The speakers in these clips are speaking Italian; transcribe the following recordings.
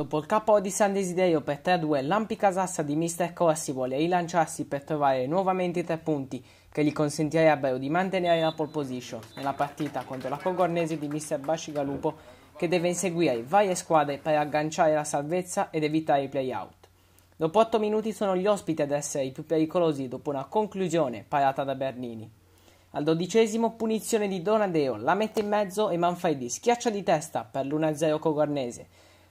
Dopo il capo di San Desiderio per 3-2, Lampi Casassa di Mr. Corsi vuole rilanciarsi per trovare nuovamente i tre punti che gli consentirebbero di mantenere la pole position nella partita contro la Cogornese di Mr. Bascigalupo che deve inseguire varie squadre per agganciare la salvezza ed evitare i play-out. Dopo 8 minuti sono gli ospiti ad essere i più pericolosi dopo una conclusione parata da Bernini. Al dodicesimo punizione di Donadeo, la mette in mezzo e Manfredi schiaccia di testa per l'1-0 cogornese,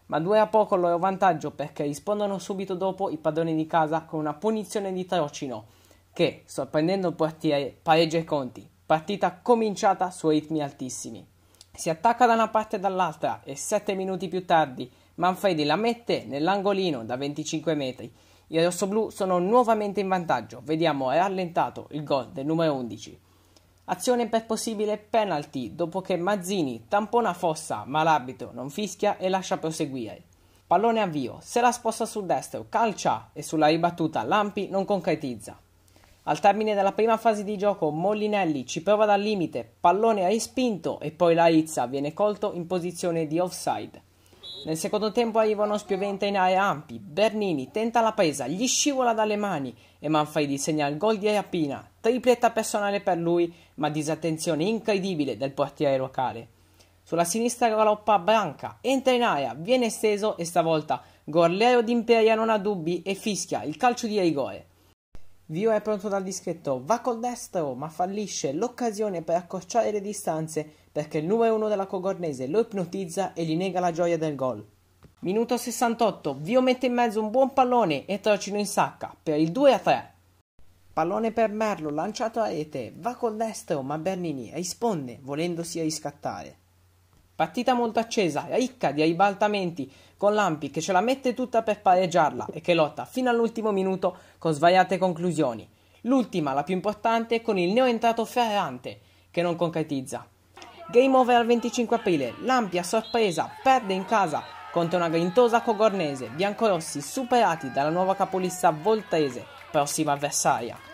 ma due a poco il loro vantaggio perché rispondono subito dopo i padroni di casa con una punizione di Tarocino che, sorprendendo il portiere, pareggia i conti. Partita cominciata su ritmi altissimi. Si attacca da una parte e dall'altra e sette minuti più tardi Manfredi la mette nell'angolino da 25 metri. I rossoblù sono nuovamente in vantaggio. Vediamo rallentato il gol del numero 11. Azione per possibile penalty dopo che Mazzini tampona Fossa ma l'arbitro non fischia e lascia proseguire. Pallone avvio, se la sposta sul destro, calcia e sulla ribattuta Lampi non concretizza. Al termine della prima fase di gioco Mollinelli ci prova dal limite, pallone ha ispinto e poi la Izza viene colto in posizione di offside. Nel secondo tempo Ivano spioventa in aria ampi, Bernini tenta la presa, gli scivola dalle mani e Manfredi segna il gol di Ayapina. tripletta personale per lui, ma disattenzione incredibile del portiere locale. Sulla sinistra galoppa Branca, entra in aria, viene esteso e stavolta Gorleo d'Imperia non ha dubbi e fischia il calcio di rigore. Vio è pronto dal dischetto, va col destro, ma fallisce l'occasione per accorciare le distanze perché il numero uno della Cogornese lo ipnotizza e gli nega la gioia del gol. Minuto 68, Vio mette in mezzo un buon pallone e Trocino in sacca per il 2 a 3. Pallone per Merlo lanciato a rete, va col destro, ma Bernini risponde volendosi riscattare. Partita molto accesa, ricca di ribaltamenti, con l'Ampi che ce la mette tutta per pareggiarla e che lotta fino all'ultimo minuto con svariate conclusioni. L'ultima, la più importante, con il neoentrato Ferrante, che non concretizza. Game over al 25 aprile, l'Ampi a sorpresa perde in casa contro una grintosa cogornese, biancorossi superati dalla nuova capolista voltese, prossima avversaria.